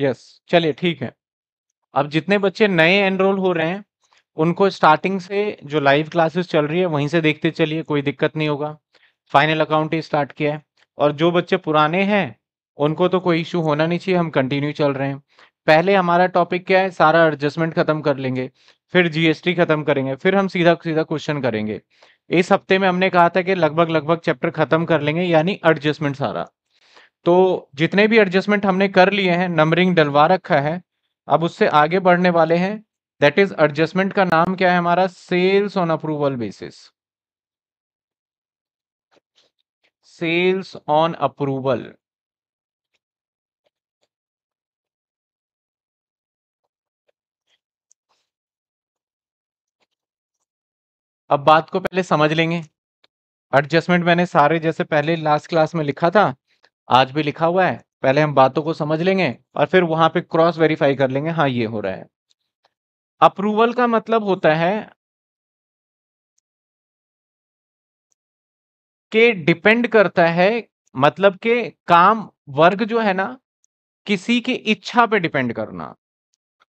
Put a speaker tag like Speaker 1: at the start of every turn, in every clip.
Speaker 1: Yes चलिए ठीक है अब जितने बच्चे नए एनरोल हो रहे हैं उनको स्टार्टिंग से जो लाइव क्लासेस चल रही है वहीं से देखते चलिए कोई दिक्कत नहीं होगा फाइनल अकाउंट ही स्टार्ट किया है और जो बच्चे पुराने हैं उनको तो कोई इशू होना नहीं चाहिए हम कंटिन्यू चल रहे हैं पहले हमारा टॉपिक क्या है सारा एडजस्टमेंट खत्म कर लेंगे फिर जीएसटी खत्म करेंगे फिर हम सीधा सीधा क्वेश्चन करेंगे इस हफ्ते में हमने कहा था कि लगभग लगभग चैप्टर खत्म कर लेंगे यानी एडजस्टमेंट सारा तो जितने भी एडजस्टमेंट हमने कर लिए हैं नंबरिंग डलवा रखा है अब उससे आगे बढ़ने वाले हैं दैट इज एडजस्टमेंट का नाम क्या है हमारा sales on approval basis sales on approval अब बात को पहले समझ लेंगे एडजस्टमेंट मैंने सारे जैसे पहले लास्ट क्लास में लिखा था आज भी लिखा हुआ है पहले हम बातों को समझ लेंगे और फिर वहां पे क्रॉस वेरीफाई कर लेंगे हाँ ये हो रहा
Speaker 2: है अप्रूवल का मतलब होता है के डिपेंड करता है मतलब के
Speaker 1: काम वर्ग जो है ना किसी की इच्छा पे डिपेंड करना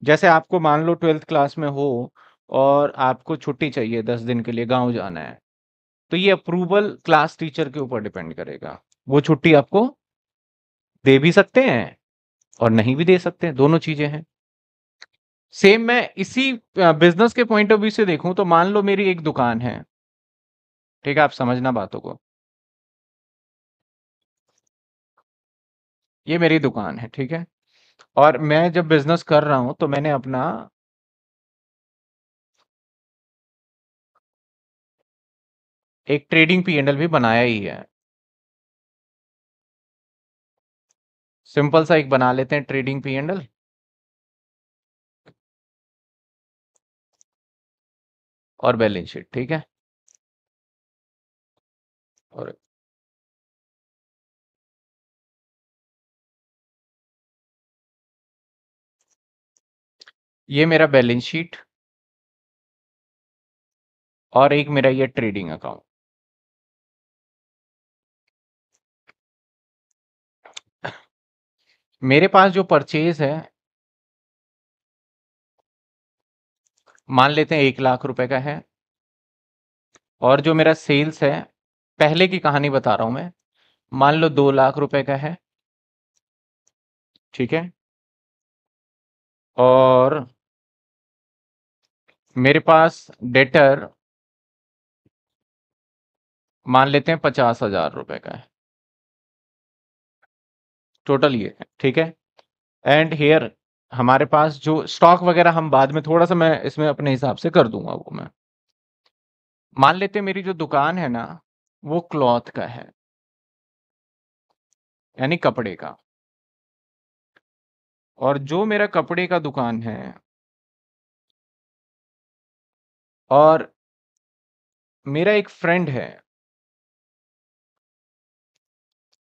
Speaker 1: जैसे आपको मान लो ट्वेल्थ क्लास में हो और आपको छुट्टी चाहिए दस दिन के लिए गांव जाना है तो ये अप्रूवल क्लास टीचर के ऊपर डिपेंड करेगा वो छुट्टी आपको दे भी सकते हैं और नहीं भी दे सकते हैं दोनों चीजें हैं सेम मैं इसी बिजनेस के पॉइंट ऑफ व्यू से देखूं तो मान लो मेरी एक दुकान है
Speaker 2: ठीक है आप समझना बातों को ये मेरी दुकान है ठीक है और मैं जब बिजनेस कर रहा हूं तो मैंने अपना एक ट्रेडिंग पी एंडल भी बनाया ही है सिंपल सा एक बना लेते हैं ट्रेडिंग पी एंडल और बैलेंस शीट ठीक है और ये मेरा बैलेंस शीट और एक मेरा ये ट्रेडिंग अकाउंट मेरे पास जो परचेज है मान लेते हैं एक लाख रुपए का है
Speaker 1: और जो मेरा सेल्स है पहले की कहानी बता रहा हूं मैं मान लो दो लाख रुपए का
Speaker 2: है ठीक है और मेरे पास डेटर मान लेते हैं पचास हजार रुपए का है टोटल ये ठीक है एंड हेयर हमारे पास जो
Speaker 1: स्टॉक वगैरह हम बाद में थोड़ा सा मैं इसमें अपने हिसाब से कर दूंगा वो मैं मान लेते
Speaker 2: मेरी जो दुकान है ना वो क्लॉथ का है यानी कपड़े का और जो मेरा कपड़े का दुकान है और मेरा एक फ्रेंड है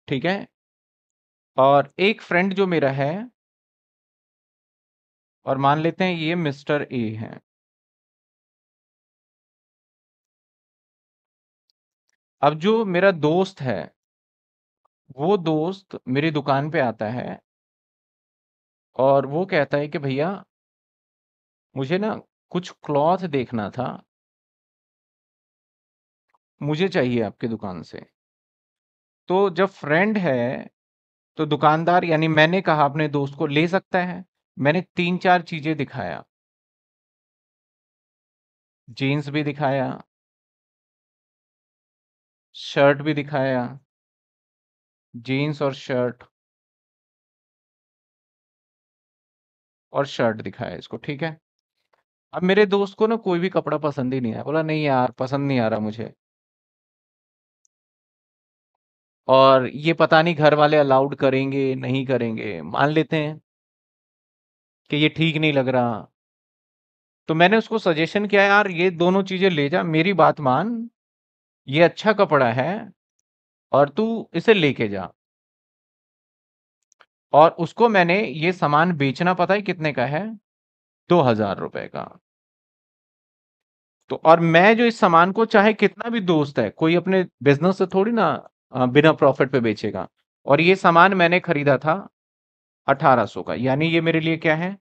Speaker 2: ठीक है और एक फ्रेंड जो मेरा है और मान लेते हैं ये मिस्टर ए है अब जो मेरा दोस्त है वो दोस्त मेरी दुकान पे आता है और वो कहता है कि भैया मुझे ना कुछ क्लॉथ देखना था मुझे चाहिए आपकी दुकान से तो जब फ्रेंड है
Speaker 1: तो दुकानदार यानी मैंने कहा अपने दोस्त को ले सकता है मैंने तीन चार चीजें
Speaker 2: दिखाया जीन्स भी दिखाया शर्ट भी दिखाया जीन्स और शर्ट और शर्ट दिखाया
Speaker 1: इसको ठीक है अब मेरे दोस्त को ना कोई भी कपड़ा पसंद ही नहीं आया बोला नहीं यार पसंद नहीं आ रहा
Speaker 2: मुझे और ये पता नहीं घर वाले अलाउड करेंगे नहीं करेंगे मान लेते हैं कि ये ठीक नहीं लग
Speaker 1: रहा तो मैंने उसको सजेशन किया यार ये दोनों चीज़ें ले जा मेरी बात मान ये अच्छा कपड़ा है और तू इसे लेके जा और उसको मैंने ये सामान बेचना पता है कितने का है दो हजार रुपए का तो और मैं जो इस सामान को चाहे कितना भी दोस्त है कोई अपने बिजनेस से थोड़ी ना बिना प्रॉफिट पे बेचेगा और ये सामान मैंने खरीदा था 1800 का यानी ये मेरे लिए क्या है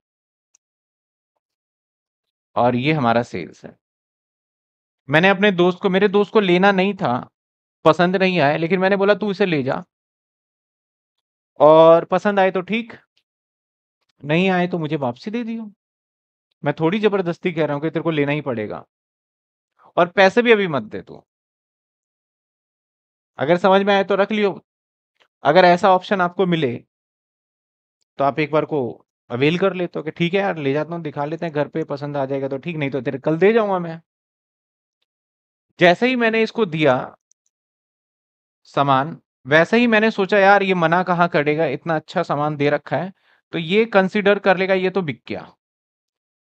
Speaker 1: और ये हमारा सेल्स है मैंने अपने दोस्त को मेरे दोस्त को लेना नहीं था पसंद नहीं आया लेकिन मैंने बोला तू इसे ले जा और पसंद आए तो ठीक नहीं आए तो मुझे वापसी दे दियो मैं थोड़ी जबरदस्ती कह रहा हूँ कि तेरे को लेना ही पड़ेगा और पैसे भी अभी मत दे तू अगर समझ में आए तो रख लियो अगर ऐसा ऑप्शन आपको मिले तो आप एक बार को अवेल कर लेते हो ठीक है यार ले जाता हूँ दिखा लेते हैं घर पे पसंद आ जाएगा तो ठीक नहीं तो तेरे कल दे जाऊंगा मैं जैसे ही मैंने इसको दिया सामान वैसे ही मैंने सोचा यार ये मना कहाँ करेगा इतना अच्छा सामान दे रखा है तो ये कंसिडर कर लेगा ये तो बिक गया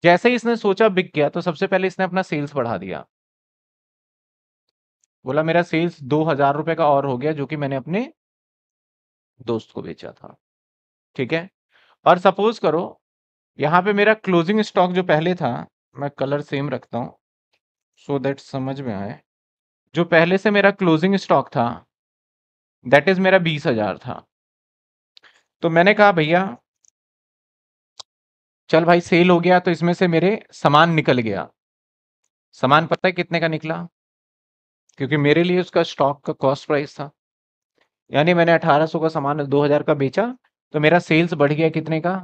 Speaker 1: जैसे ही इसने सोचा बिक गया तो सबसे पहले इसने अपना सेल्स बढ़ा दिया बोला मेरा सेल्स दो हजार रुपये का और हो गया जो कि मैंने अपने दोस्त को बेचा था ठीक है और सपोज करो यहाँ पे मेरा क्लोजिंग स्टॉक जो पहले था मैं कलर सेम रखता हूँ सो दैट समझ में आए जो पहले से मेरा क्लोजिंग स्टॉक था दैट इज मेरा बीस हजार था तो मैंने कहा भैया चल भाई सेल हो गया तो इसमें से मेरे सामान निकल गया सामान पता है कितने का निकला क्योंकि मेरे लिए उसका स्टॉक का कॉस्ट प्राइस था यानी मैंने 1800 का सामान 2000 का बेचा तो मेरा सेल्स बढ़ गया कितने का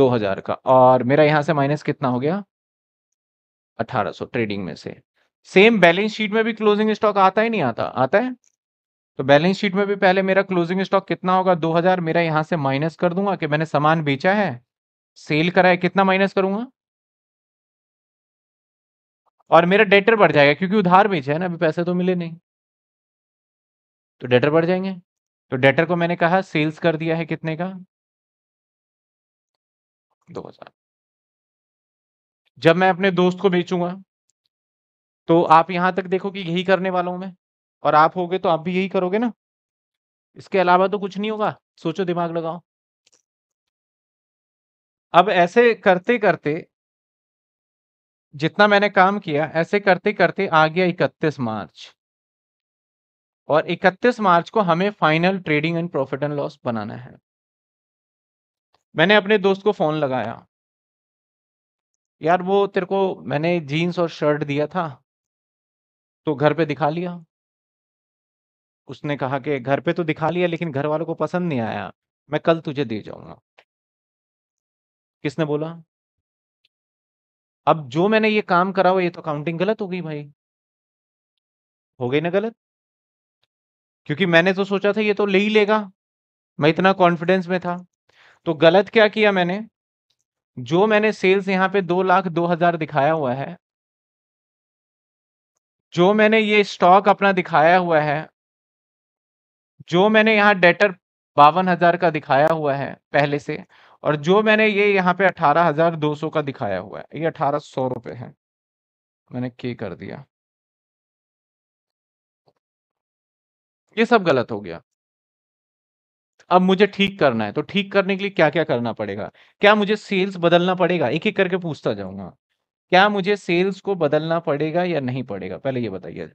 Speaker 1: 2000 का और मेरा यहां से माइनस कितना हो गया 1800 ट्रेडिंग में से सेम बैलेंस शीट में भी क्लोजिंग स्टॉक आता ही नहीं आता आता है तो बैलेंस शीट में भी पहले मेरा क्लोजिंग स्टॉक कितना होगा 2000 मेरा यहां से माइनस कर दूंगा कि मैंने सामान बेचा है
Speaker 2: सेल कराया कितना माइनस करूंगा और मेरा डेटर बढ़ जाएगा क्योंकि उधार बेचे है ना अभी पैसे तो मिले नहीं तो डेटर बढ़ जाएंगे तो डेटर को मैंने कहा सेल्स कर दिया है कितने का दो हजार जब मैं अपने दोस्त को बेचूंगा
Speaker 1: तो आप यहां तक देखो कि यही करने वाला हूं मैं और आप हो तो आप भी यही करोगे ना इसके अलावा तो कुछ नहीं होगा सोचो दिमाग लगाओ अब ऐसे करते करते जितना मैंने काम किया ऐसे करते करते आ गया इकतीस मार्च और 31 मार्च को हमें final trading and profit and loss बनाना है मैंने अपने दोस्त को फोन लगाया यार वो तेरे को मैंने जीन्स और शर्ट दिया था तो घर पे दिखा लिया उसने कहा कि घर पे तो दिखा लिया लेकिन घर वालों को पसंद नहीं आया मैं कल तुझे दे जाऊंगा
Speaker 2: किसने बोला अब जो मैंने ये काम करा हुआ ये तो काउंटिंग गलत हो गई भाई हो गई ना गलत क्योंकि मैंने तो सोचा था ये
Speaker 1: तो ले ही लेगा मैं इतना कॉन्फिडेंस में था तो गलत क्या किया मैंने जो मैंने सेल्स यहाँ पे दो लाख दो हजार दिखाया हुआ है जो मैंने ये स्टॉक अपना दिखाया हुआ है जो मैंने यहाँ डेटर बावन हजार का दिखाया हुआ है पहले से और जो मैंने ये यहाँ पे
Speaker 2: अठारह हजार दो सौ का दिखाया हुआ है ये अठारह सौ रुपये है मैंने के कर दिया ये सब गलत हो गया अब मुझे ठीक करना है तो ठीक करने के लिए क्या क्या करना पड़ेगा क्या मुझे सेल्स
Speaker 1: बदलना पड़ेगा एक एक करके पूछता जाऊंगा क्या मुझे सेल्स को बदलना पड़ेगा या नहीं पड़ेगा पहले ये बताइए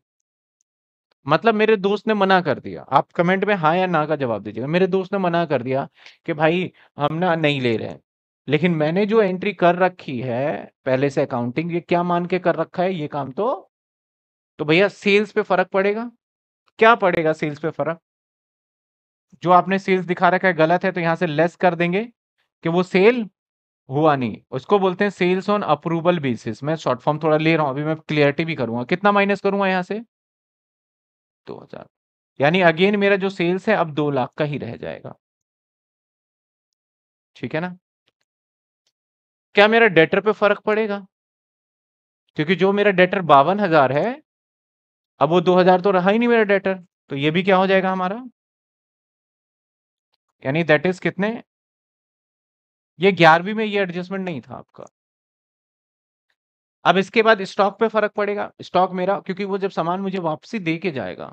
Speaker 1: मतलब मेरे दोस्त ने मना कर दिया। आप कमेंट में हाँ या ना का जवाब दीजिएगा। मेरे दोस्त ने मना कर दिया कि भाई हम ना नहीं ले रहे हैं। लेकिन मैंने जो एंट्री कर रखी है पहले से अकाउंटिंग ये क्या मान के कर रखा है ये काम तो? तो भैया सेल्स पे फ़र्क पड़ेगा? क्या पड़ेगा सेल्स पे फ़र्क? जो आपने सेल्स दिखा रखा है गलत है तो यहाँ से लेस कर देंगे कि वो सेल हुआ नहीं। उसको बोलते हैं सेल्स ऑन अप्रूवल बेसिस मैं शॉर्ट फॉर्म थोड़ा ले रहा हूँ अभी मैं क्लियरिटी भी करूँगा।
Speaker 2: कितना माइनस करूंगा यहाँ से? दो हजार यानी अगेन मेरा जो सेल्स है अब दो लाख का ही रह जाएगा ठीक है ना क्या मेरा डेटर पे फर्क पड़ेगा क्योंकि जो मेरा डेटर बावन हजार है अब वो दो हजार तो रहा ही नहीं मेरा डेटर तो ये भी क्या हो जाएगा हमारा यानी दैट इज कितने ये ग्यारहवीं में ये एडजस्टमेंट नहीं था आपका अब इसके बाद स्टॉक पे फर्क पड़ेगा स्टॉक
Speaker 1: मेरा क्योंकि वो जब सामान मुझे वापसी दे के जाएगा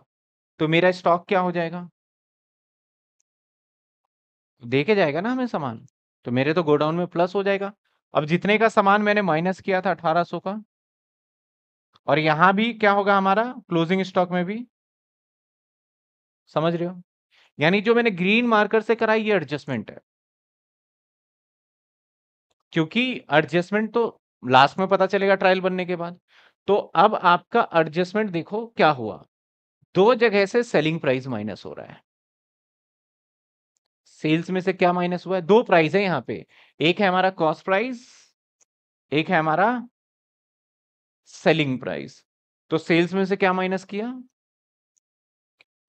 Speaker 1: तो मेरा स्टॉक क्या हो जाएगा दे के जाएगा ना हमें सामान तो मेरे तो गोडाउन में प्लस हो जाएगा अब जितने का सामान मैंने माइनस किया था अठारह सौ का और यहां
Speaker 2: भी क्या होगा हमारा क्लोजिंग स्टॉक में भी समझ रहे हो यानी जो मैंने ग्रीन मार्कर से कराई ये एडजस्टमेंट है
Speaker 1: क्योंकि एडजस्टमेंट तो लास्ट में पता चलेगा ट्रायल बनने के बाद तो अब आपका एडजस्टमेंट देखो क्या हुआ दो जगह से सेलिंग प्राइस माइनस हो रहा है सेल्स में से क्या माइनस हुआ है दो प्राइस है यहां पे एक है हमारा कॉस्ट प्राइस एक है हमारा सेलिंग प्राइस तो सेल्स में से क्या माइनस किया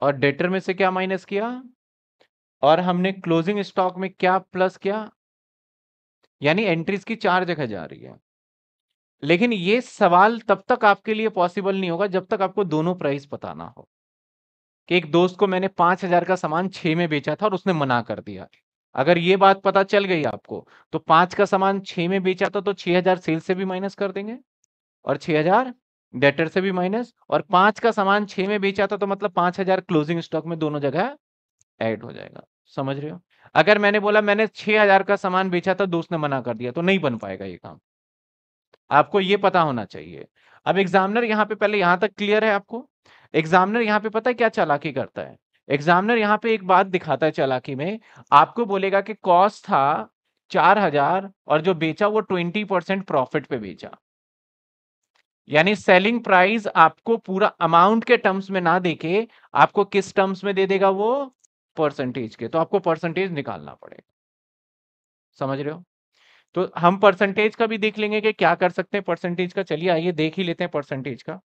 Speaker 1: और डेटर में से क्या माइनस किया और हमने क्लोजिंग स्टॉक में क्या प्लस किया यानी एंट्रीज की चार जगह जा रही है लेकिन ये सवाल तब तक आपके लिए पॉसिबल नहीं होगा जब तक आपको दोनों प्राइस पता ना हो कि एक दोस्त को मैंने पांच हजार का सामान छह में बेचा था और उसने मना कर दिया अगर ये बात पता चल गई आपको तो पांच का सामान छह में बेचा था तो छह हजार सेल से भी माइनस कर देंगे और छह हजार डेटर से भी माइनस और पांच का सामान छह में बेचा था तो मतलब पांच हजार क्लोजिंग स्टॉक में दोनों जगह ऐड हो जाएगा समझ रहे हो अगर मैंने बोला मैंने छह हजार का सामान बेचा था दोस्त ने मना कर दिया तो नहीं बन पाएगा ये काम आपको ये पता होना चाहिए अब एग्जामिनर यहाँ पे पहले यहाँ तक क्लियर है आपको एग्जामिनर यहाँ पे पता है क्या चालाकी करता है एग्जामिनर यहाँ पे एक बात दिखाता है चालाकी में आपको बोलेगा कि कॉस्ट था चार हजार और जो बेचा वो ट्वेंटी परसेंट प्रॉफिट पे बेचा यानी सेलिंग प्राइस आपको पूरा अमाउंट के टर्म्स में ना देके आपको किस टर्म्स में दे देगा वो परसेंटेज के तो आपको परसेंटेज निकालना पड़ेगा समझ रहे हो तो हम परसेंटेज का भी देख लेंगे कि क्या कर सकते हैं परसेंटेज का चलिए आइए देख ही लेते हैं परसेंटेज का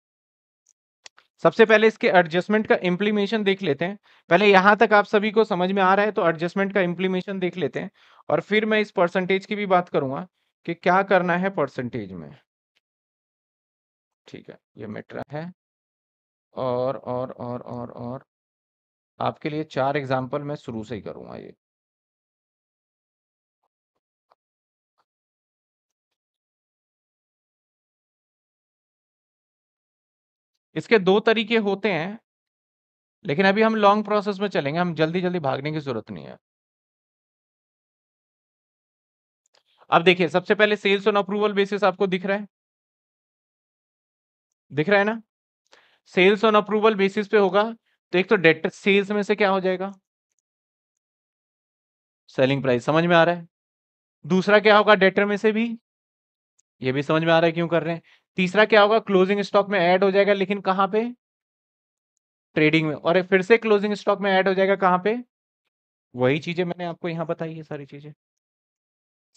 Speaker 1: सबसे पहले इसके एडजस्टमेंट का इम्प्लीमेशन देख लेते हैं पहले यहां तक आप सभी को समझ में आ रहा है तो एडजस्टमेंट का इम्प्लीमेशन देख लेते हैं और फिर मैं इस परसेंटेज की भी बात करूंगा कि क्या करना है परसेंटेज में ठीक है ये मेट्रा
Speaker 2: है और और और और और आपके लिए चार एग्जाम्पल मैं शुरू से ही करूंगा ये इसके दो तरीके होते हैं लेकिन अभी हम लॉन्ग प्रोसेस में चलेंगे हम जल्दी जल्दी भागने की जरूरत नहीं है अब देखिए सबसे पहले सेल्स ऑन अप्रूवल बेसिस आपको दिख रहा है दिख रहा है ना
Speaker 1: सेल्स ऑन अप्रूवल बेसिस पे होगा तो एक तो डेट सेल्स में से क्या हो जाएगा सेलिंग प्राइस समझ में आ रहा है दूसरा क्या होगा डेटर में से भी ये भी समझ में आ रहा है क्यों कर रहे हैं तीसरा क्या होगा क्लोजिंग स्टॉक में ऐड हो जाएगा लेकिन कहाँ पे ट्रेडिंग में और फिर से क्लोजिंग स्टॉक में ऐड हो जाएगा कहाँ पे वही चीजें मैंने आपको यहाँ बताई है सारी चीजें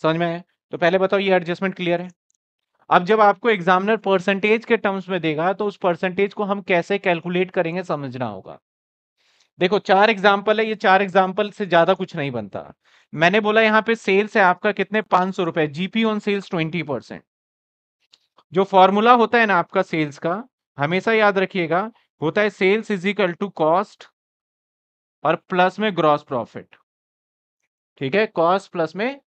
Speaker 1: समझ में आया तो पहले बताओ ये एडजस्टमेंट क्लियर है अब जब आपको एग्जामिनर परसेंटेज के टर्म्स में देगा तो उस परसेंटेज को हम कैसे कैलकुलेट करेंगे समझना होगा देखो चार एग्जाम्पल है ये चार एग्जाम्पल से ज्यादा कुछ नहीं बनता मैंने बोला यहाँ पे सेल्स है आपका कितने पांच सौ रुपए GP on sales twenty percent जो फॉर्मूला होता है ना आपका सेल्स का हमेशा याद रखिएगा होता है sales is equal to cost और प्लस में ग्रॉस प्रॉफिट ठीक है कॉस्ट प्लस में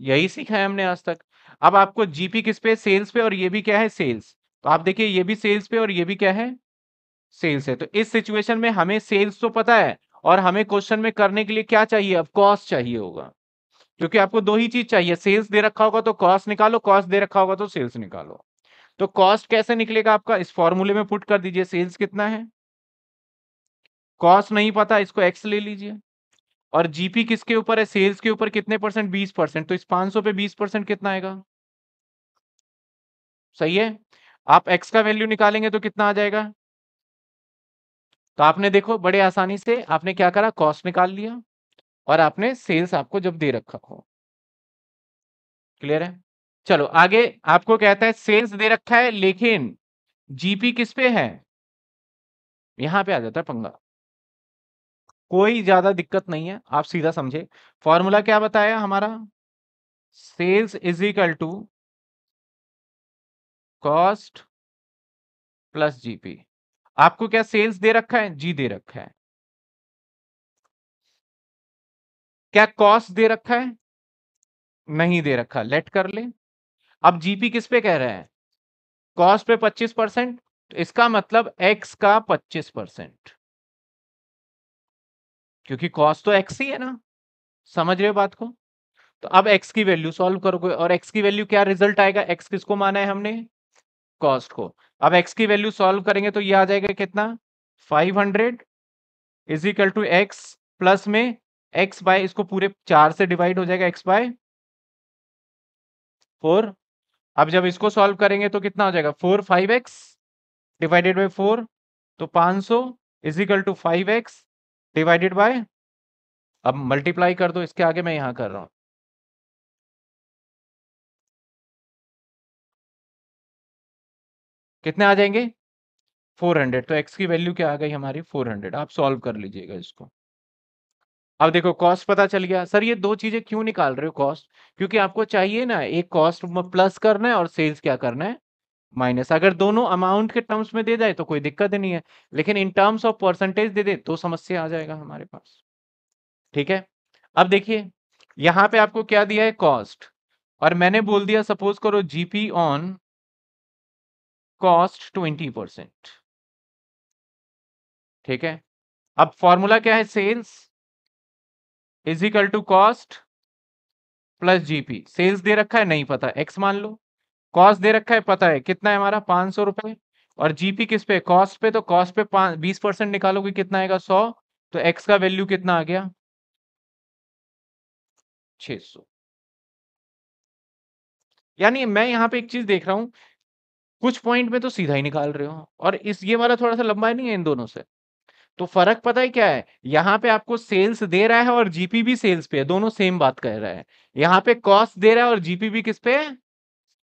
Speaker 1: यही सीखा है हमने आज तक अब आपको जीपी किस पे सेल्स पे और ये भी क्या है सेल्स तो आप देखिए ये भी सेल्स पे और ये भी क्या है सेल्स है तो इस सिचुएशन में हमें सेल्स तो पता है और हमें क्वेश्चन में करने के लिए क्या चाहिए अब कॉस्ट चाहिए होगा क्योंकि आपको दो ही चीज चाहिए सेल्स दे रखा होगा तो कॉस्ट निकालो कॉस्ट दे रखा होगा तो सेल्स निकालो तो कॉस्ट कैसे निकलेगा आपका इस फॉर्मूले में पुट कर दीजिए सेल्स कितना है कॉस्ट नहीं पता इसको एक्स ले लीजिए और जीपी किसके ऊपर है सेल्स के ऊपर कितने परसेंट बीस परसेंट तो इस पांच सौ पे बीस परसेंट कितना आएगा सही है आप एक्स का वैल्यू निकालेंगे तो कितना आ जाएगा तो आपने देखो बड़े आसानी से आपने क्या करा कॉस्ट निकाल लिया और आपने सेल्स आपको जब दे रखा हो क्लियर है चलो आगे आपको कहता है सेल्स दे रखा है लेकिन जीपी किस पे है यहां पे आ जाता है पंगा कोई
Speaker 2: ज्यादा दिक्कत नहीं है आप सीधा समझे फॉर्मूला क्या बताया हमारा sales is equal to cost plus GP आपको क्या सेल्स दे रखा है जी दे रखा है क्या कॉस्ट दे रखा है नहीं दे रखा
Speaker 1: लेट कर ले अब जीपी किस पे कह रहे हैं कॉस्ट पे 25 परसेंट तो इसका मतलब एक्स का 25 परसेंट क्योंकि कॉस्ट तो एक्स ही है ना समझ रहे हो बात को तो अब एक्स की वैल्यू सॉल्व करोगे और एक्स की वैल्यू क्या रिजल्ट आएगा एक्स किसको माना है हमने कॉस्ट को अब एक्स की वैल्यू सॉल्व करेंगे तो ये आ जाएगा कितना 500 hundred is equal to X plus में एक्स बाय इसको पूरे चार से डिवाइड हो जाएगा एक्स बाय फोर अब जब इसको सॉल्व करेंगे तो कितना हो जाएगा four five X divided by four तो पाँच सौ equal to five X divided by
Speaker 2: अब मल्टीप्लाई कर दो इसके आगे मैं यहाँ कर रहा हूँ कितने आ जाएंगे 400 तो x की वैल्यू क्या आ गई हमारी 400 आप सॉल्व कर लीजिएगा इसको
Speaker 1: अब देखो कॉस्ट पता चल गया सर ये दो चीजें क्यों निकाल रहे हो कॉस्ट क्योंकि आपको चाहिए ना एक कॉस्ट प्लस करना है और सेल्स क्या करना है माइनस अगर दोनों अमाउंट के टर्म्स में दे जाए तो कोई दिक्कत नहीं है लेकिन इन टर्म्स ऑफ परसेंटेज दे दे तो समस्या आ जाएगा हमारे पास ठीक है अब देखिए यहाँ पे आपको क्या दिया है कॉस्ट और मैंने बोल दिया सपोज करो GP on cost twenty
Speaker 2: percent ठीक है अब फॉर्मूला क्या है sales equal to cost plus GP sales दे रखा
Speaker 1: है नहीं पता एक्स मान लो कॉस्ट दे रखा है पता है कितना है हमारा पांच सौ रुपए और जीपी किस पे कॉस्ट पे तो कॉस्ट पे बीस परसेंट निकालोगे कितना आएगा सौ तो एक्स का वैल्यू कितना
Speaker 2: आ गया छ सौ यानी मैं यहां पे एक चीज देख रहा हूं कुछ पॉइंट में तो सीधा ही निकाल रहे हो
Speaker 1: और इस ये वाला थोड़ा सा लंबा है नहीं है इन दोनों से तो फर्क पता है क्या है यहाँ पे आपको सेल्स दे रहा है और जीपी भी सेल्स पे है दोनों सेम बात कर रहा है यहाँ पे कॉस्ट दे रहा है और जीपी भी किस पे है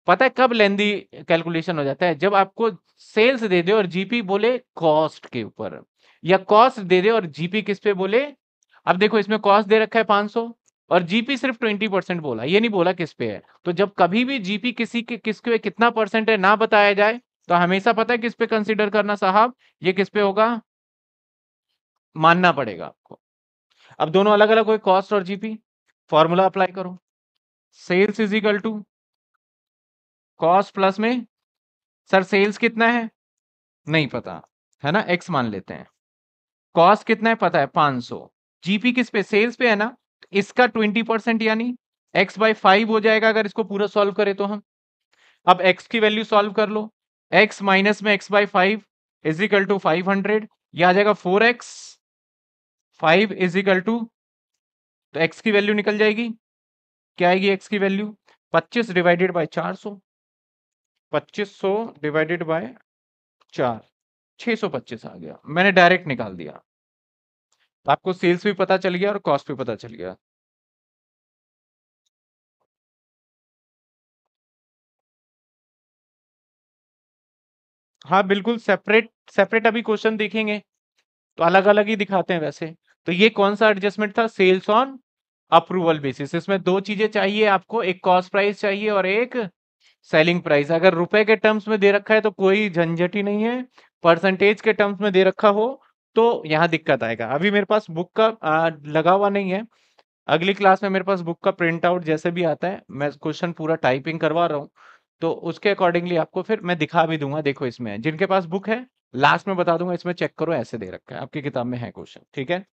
Speaker 1: पता है कब लेंदी कैलकुलेशन हो जाता है जब आपको सेल्स दे दे और जीपी बोले कॉस्ट के ऊपर या कॉस्ट दे दे और जीपी किस पे बोले अब देखो इसमें कॉस्ट दे रखा है पांच और जीपी सिर्फ 20 परसेंट बोला ये नहीं बोला किस पे है तो जब कभी भी जीपी किसी के किसके कितना परसेंट है ना बताया जाए तो हमेशा पता है किस पे कंसिडर करना साहब ये किस पे होगा मानना पड़ेगा आपको अब दोनों अलग अलग हुए कॉस्ट और जीपी फॉर्मूला अप्लाई करो sales is equal to cost plus में सर सेल्स कितना है नहीं पता है ना एक्स मान लेते हैं कॉस्ट कितना है पता है 500 जीपी किस पे सेल्स पे है ना इसका 20 परसेंट यानी एक्स बाई फाइव हो जाएगा अगर इसको पूरा सॉल्व करें तो हम अब एक्स की वैल्यू सॉल्व कर लो एक्स माइनस में X by five equal to five hundred या आ जाएगा four X five is equal to तो एक्स की वैल्यू निकल जाएगी क्या आएगी एक्स की वैल्यू पच्चीस डिवाइडेड बाय चार सौ पच्चीस सौ डिवाइडेड बाय
Speaker 2: चार छः सौ पच्चीस आ गया मैंने डायरेक्ट निकाल दिया आपको सेल्स भी पता चल गया और कॉस्ट भी पता चल गया हाँ बिल्कुल सेपरेट सेपरेट अभी क्वेश्चन देखेंगे तो अलग अलग ही दिखाते हैं वैसे तो ये कौन
Speaker 1: सा एडजस्टमेंट था सेल्स ऑन अप्रूवल बेसिस इसमें दो चीजें चाहिए आपको एक कॉस्ट प्राइस चाहिए और एक सेलिंग प्राइस अगर रुपए के टर्म्स में दे रखा है तो कोई झंझट ही नहीं है परसेंटेज के टर्म्स में दे रखा हो तो यहाँ दिक्कत आएगा अभी मेरे पास बुक का आ, लगा हुआ नहीं है अगली क्लास में मेरे पास बुक का प्रिंट आउट जैसे भी आता है मैं क्वेश्चन पूरा टाइपिंग करवा रहा हूँ तो उसके अकॉर्डिंगली आपको फिर मैं दिखा भी दूंगा देखो इसमें जिनके पास
Speaker 2: बुक है लास्ट में बता दूंगा इसमें चेक करो ऐसे दे रखा है आपकी किताब में है क्वेश्चन ठीक है